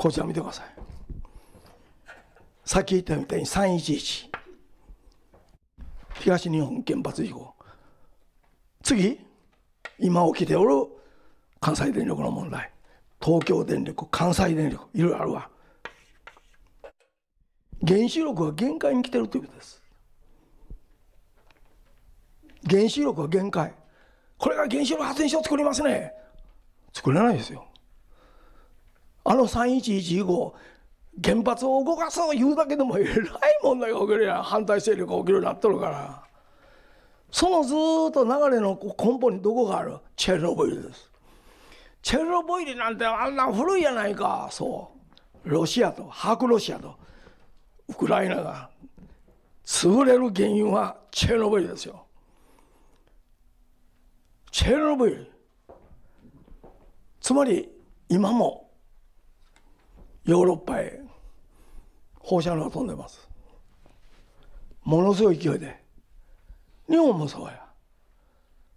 こちら見てくださいさっき言ったみたいに311東日本原発事故次今起きておる関西電力の問題東京電力関西電力いろいろあるわ原子力は限界に来てるということです原子力は限界これが原子力発電所を作りますね作れないですよあの311以原発を動かそう言うだけでもえらい問題が起きるやん反対勢力が起きるようになっとるからそのずっと流れの根本にどこがあるチェルノブイリですチェルノブイリなんてあんな古いやないかそうロシアと白ロシアとウクライナが潰れる原因はチェルノブイリですよチェルノブイリつまり今もヨーロッパへ放射能が飛んでますものすごい勢いで日本もそうや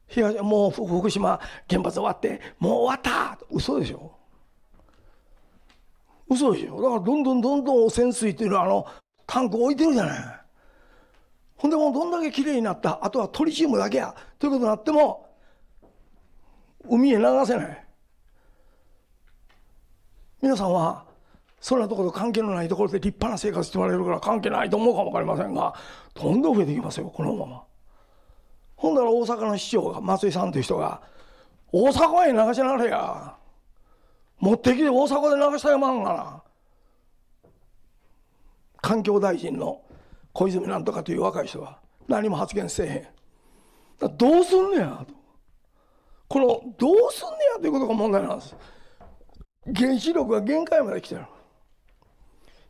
東もう福島原発終わってもう終わった嘘でしょ嘘でしょだからどんどんどんどん汚染水っていうのはあのタンク置いてるじゃないほんでもうどんだけきれいになったあとはトリチウムだけやということになっても海へ流せない皆さんはそんなところと関係のないところで立派な生活してもらえるから関係ないと思うかも分かりませんがどんどん増えていきますよこのまま。ほんだら大阪の市長が松井さんという人が「大阪へ流しなれや持ってきて大阪で流したやまんがな」環境大臣の小泉なんとかという若い人が何も発言せえへん。だどうすんねやと。このどうすんねやということが問題なんです。原子力が限界まで来てる。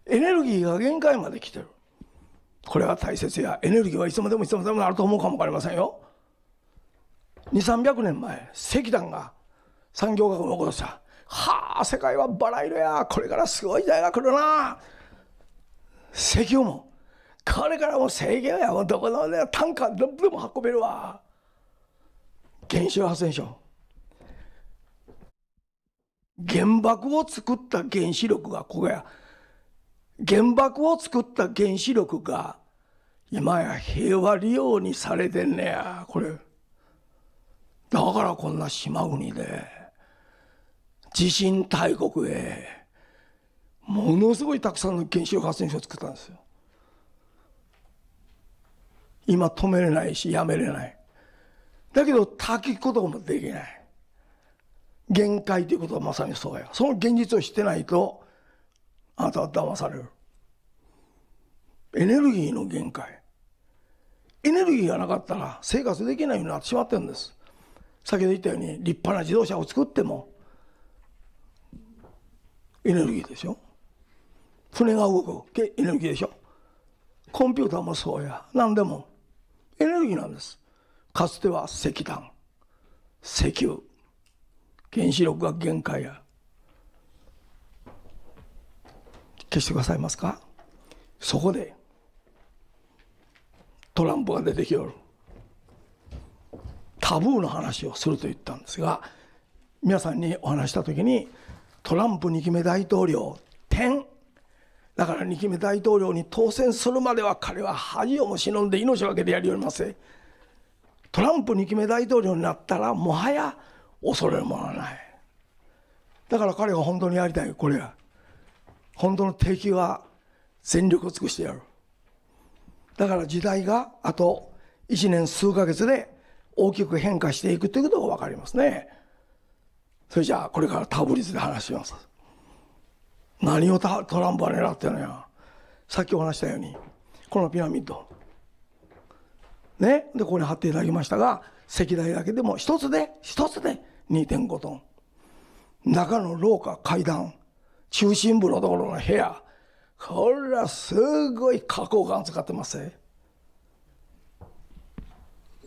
エネルギーが限界まで来てるこれは大切やエネルギーはいつまでもいつまでもあると思うかも分かりませんよ2300年前石炭が産業学を起こしたはあ世界はバラ色やこれからすごい時代が来るな石油もこれからも制限やどこの、ね、単価どでも運べるわ原子力発電所原爆を作った原子力がここや原爆を作った原子力が今や平和利用にされてんねやこれだからこんな島国で地震大国へものすごいたくさんの原子力発電所を作ったんですよ今止めれないしやめれないだけど焚きこともできない限界ということはまさにそうやその現実を知ってないとあなたは騙されるエネルギーの限界エネルギーがなかったら生活できないようになってしまってるんです先ほど言ったように立派な自動車を作ってもエネルギーでしょ船が動くエネルギーでしょコンピューターもそうや何でもエネルギーなんですかつては石炭石油原子力が限界や消してくださいますかそこでトランプが出てきよるタブーの話をすると言ったんですが皆さんにお話した時にトランプ2期目大統領点だから2期目大統領に当選するまでは彼は恥をも忍んで命を懸けてやりおりませんトランプ2期目大統領になったらもはや恐れるものはないだから彼が本当にやりたいこれは本当の敵は全力を尽くしてやる。だから時代があと1年数ヶ月で大きく変化していくということが分かりますね。それじゃあこれからタブリズで話します。何をトランプは狙ってるのや。さっきお話したように、このピラミッド。ね。で、ここに貼っていただきましたが、石材だけでも一つで、一つで2.5トン。中の廊下、階段、中心部のところの部屋これはすごい花崗岩使ってます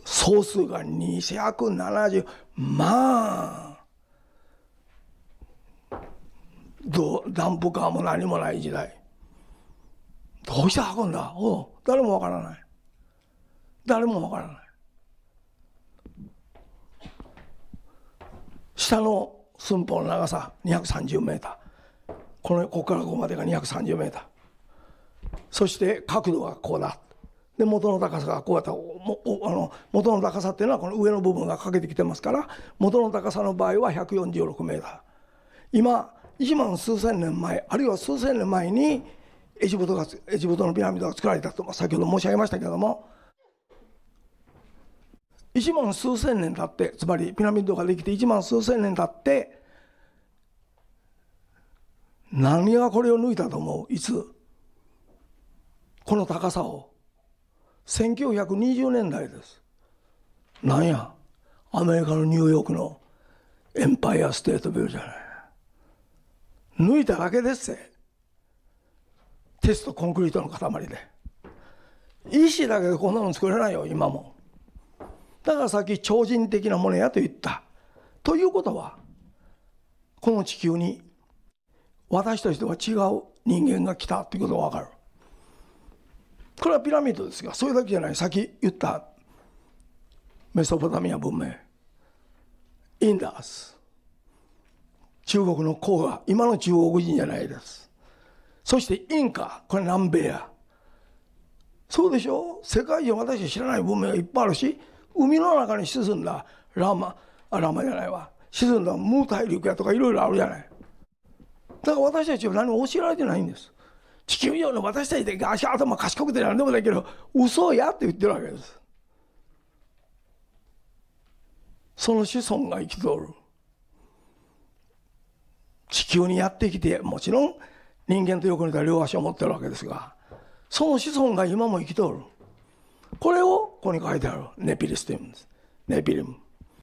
総数が270あどダンプカーも何もない時代どうして運んだお誰もわからない誰もわからない下の寸法の長さ230メーターこのここからここまでが2 3 0ーそして角度がこうだで元の高さがこうやったもあの元の高さっていうのはこの上の部分がかけてきてますから元の高さの場合は 146m 今1万数千年前あるいは数千年前にエジプトがエジプトのピラミッドが作られたと先ほど申し上げましたけれども1万数千年経ってつまりピラミッドができて1万数千年経って何がこれを抜いたと思ういつこの高さを1920年代ですなんやアメリカのニューヨークのエンパイアステートビューじゃない抜いただけですっテストコンクリートの塊で石だけでこんなもん作れないよ今もだからさっき超人的なものやと言ったということはこの地球に私たちとは違う人間が来たということが分かるこれはピラミッドですがそれだけじゃないさっき言ったメソポタミア文明インダース中国の黄河今の中国人じゃないですそしてインカこれ南米やそうでしょ世界中私は知らない文明がいっぱいあるし海の中に沈んだラマあラマじゃないわ沈んだムー大陸やとかいろいろあるじゃないだから私たちは何も教えられてないんです地球上の私たちで足頭賢くて何でもないけど嘘やって言ってるわけですその子孫が生きとる地球にやってきてもちろん人間とよく似た両足を持ってるわけですがその子孫が今も生きとるこれをここに書いてあるネピリスティムですネピリム